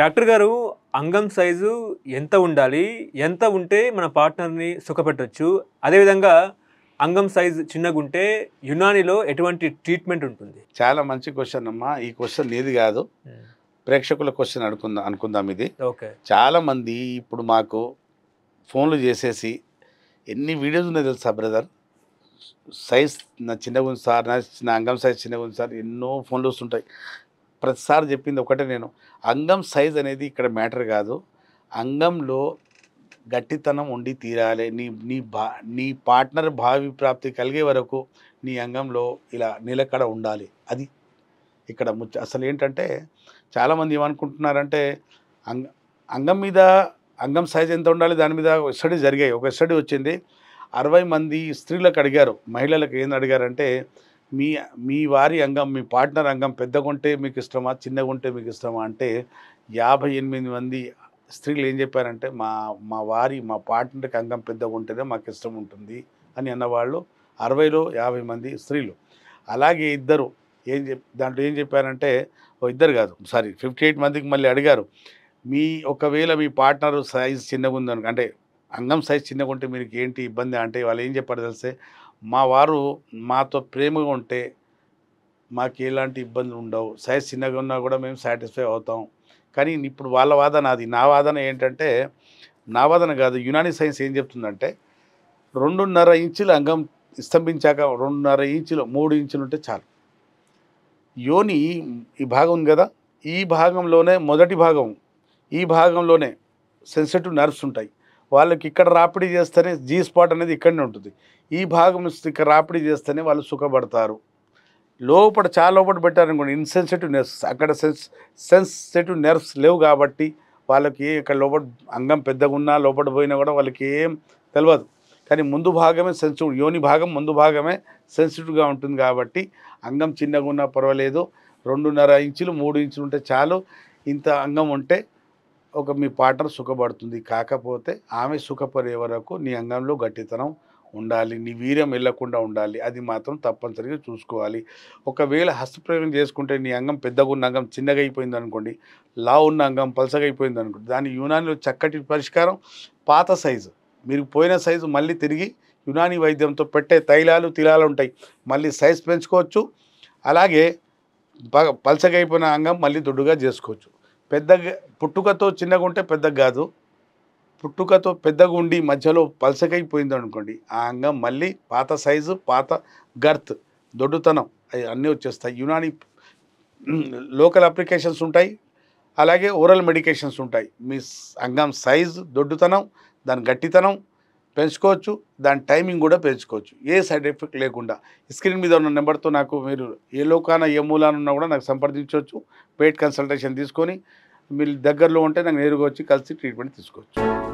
doctor గారు అంగం size ఎంత ఉండాలి ఎంత ఉంటే మన పార్ట్నర్ని సుఖపెట్టవచ్చు అదేవిధంగా అంగం సైజు చిన్నగా ఉంటే యునానిలో ఎటువంటి ట్రీట్మెంట్ ఉంటుంది చాలా మంచి క్వశ్చన్ అమ్మా ఈ క్వశ్చన్ ఏది కాదు ప్రేక్షకుల క్వశ్చన్ అనుకుందా అనుకుందాం ఇది ఓకే చాలా మంది ఇప్పుడు మాకు ఫోన్లు చేసేసి ఎన్ని వీడియోస్ ఉన్నాయి తెలుసా బ్రదర్ సైజ్ నా చిన్నగా ఉంది సార్ నా నా అంగం సైజ్ చిన్నగా ఉంది సార్ ఎన్నో ఫోన్లు వస్తుంటాయి ప్రతిసారి చెప్పింది ఒకటే నేను అంగం సైజ్ అనేది ఇక్కడ మ్యాటర్ కాదు అంగంలో గట్టితనం ఉండి తీరాలి నీ నీ భా నీ పార్ట్నర్ భావి ప్రాప్తి కలిగే వరకు నీ అంగంలో ఇలా నిలకడ ఉండాలి అది ఇక్కడ ము అసలు ఏంటంటే చాలామంది ఏమనుకుంటున్నారంటే అంగ అంగం మీద అంగం సైజ్ ఎంత ఉండాలి దాని మీద స్టడీ జరిగాయి ఒక స్టడీ వచ్చింది అరవై మంది స్త్రీలకు అడిగారు మహిళలకు ఏం అడిగారంటే మీ మీ వారి అంగం మీ పార్ట్నర్ అంగం పెద్దగుంటే మీకు ఇష్టమా చిన్నగుంటే మీకు ఇష్టమా అంటే యాభై ఎనిమిది మంది స్త్రీలు ఏం చెప్పారంటే మా మా వారి మా పార్ట్నర్కి అంగం పెద్దగుంటేనే మాకు ఇష్టం ఉంటుంది అని అన్నవాళ్ళు అరవైలో యాభై మంది స్త్రీలు అలాగే ఇద్దరు ఏం చెప్ దాంట్లో ఏం చెప్పారంటే ఓ ఇద్దరు కాదు సారీ ఫిఫ్టీ ఎయిట్ మందికి మళ్ళీ అడిగారు మీ ఒకవేళ మీ పార్ట్నర్ సైజ్ చిన్నగా ఉందనుకో అంటే అంగం సైజ్ చిన్నగా ఉంటే మీకు ఏంటి ఇబ్బంది అంటే వాళ్ళు ఏం చెప్పారు తెలిస్తే మా వారు మాతో ప్రేమగా ఉంటే మాకు ఎలాంటి ఇబ్బందులు ఉండవు సైజ్ చిన్నగా ఉన్నా కూడా మేము సాటిస్ఫై అవుతాం కానీ ఇప్పుడు వాళ్ళ వాదన అది నా వాదన ఏంటంటే నా వాదన కాదు యునాని సైన్స్ ఏం చెప్తుందంటే రెండున్నర ఇంచుల అంగం స్తంభించాక రెండున్నర ఇంచులు మూడు ఇంచులు ఉంటే చాలు యోని ఈ భాగం ఉంది కదా ఈ భాగంలోనే మొదటి భాగం ఈ భాగంలోనే సెన్సిటివ్ నర్వ్స్ ఉంటాయి వాళ్ళకి ఇక్కడ రాపిడి చేస్తేనే జీ స్పాట్ అనేది ఇక్కడనే ఉంటుంది ఈ భాగం ఇక్కడ రాపిడి చేస్తేనే వాళ్ళు సుఖపడతారు లోపల చాలా లోపల పెట్టారనుకోండి ఇన్సెన్సిటివ్ నెర్వ్స్ అక్కడ సెన్స్ సెన్సిటివ్ నెర్వ్స్ లేవు కాబట్టి వాళ్ళకి ఇక్కడ లోపల అంగం పెద్దగా ఉన్నా లోపల పోయినా కూడా వాళ్ళకి ఏం తెలియదు కానీ ముందు భాగమే సెన్సిటివ్ యోని భాగం ముందు భాగమే సెన్సిటివ్గా ఉంటుంది కాబట్టి అంగం చిన్నగా ఉన్నా పర్వాలేదు రెండున్నర ఇంచులు మూడు ఇంచులు ఉంటే చాలు ఇంత అంగం ఉంటే ఒక మీ పార్ట్నర్ సుఖపడుతుంది కాకపోతే ఆమె సుఖపడే వరకు నీ అంగంలో గట్టితనం ఉండాలి నీ వీర్యం వెళ్లకుండా ఉండాలి అది మాత్రం తప్పనిసరిగా చూసుకోవాలి ఒకవేళ హస్తప్రయోగం చేసుకుంటే నీ అంగం పెద్దగా ఉన్న అంగం చిన్నగా అయిపోయింది అనుకోండి లా ఉన్న అంగం పలసగా అయిపోయింది అనుకోండి దాని యునానిలో చక్కటి పరిష్కారం పాత సైజు మీరు పోయిన సైజు మళ్ళీ తిరిగి యునాని వైద్యంతో పెట్టే తైలాలు తిలాలు ఉంటాయి మళ్ళీ సైజు పెంచుకోవచ్చు అలాగే పలసగా అయిపోయిన అంగం మళ్ళీ దొడ్డుగా చేసుకోవచ్చు పెద్ద పుట్టుకతో చిన్నగా ఉంటే పెద్దగా కాదు పుట్టుకతో పెద్దగా ఉండి మధ్యలో పలసకైపోయింది అనుకోండి ఆ అంగం మళ్ళీ పాత సైజు పాత గర్త్ దొడ్డుతనం అవి అన్నీ వచ్చేస్తాయి యునాని లోకల్ అప్లికేషన్స్ ఉంటాయి అలాగే ఓరల్ మెడికేషన్స్ ఉంటాయి మీ అంగం సైజు దొడ్డుతనం దాని గట్టితనం పెంచుకోవచ్చు దాని టైమింగ్ కూడా పెంచుకోవచ్చు ఏ సైడ్ ఎఫెక్ట్ లేకుండా స్క్రీన్ మీద ఉన్న నెంబర్తో నాకు మీరు ఏ లోకాన ఏ ఉన్నా కూడా నాకు సంప్రదించవచ్చు పెయిడ్ కన్సల్టేషన్ తీసుకొని మీరు దగ్గరలో ఉంటే నాకు నేరుగా వచ్చి కలిసి ట్రీట్మెంట్ తీసుకోవచ్చు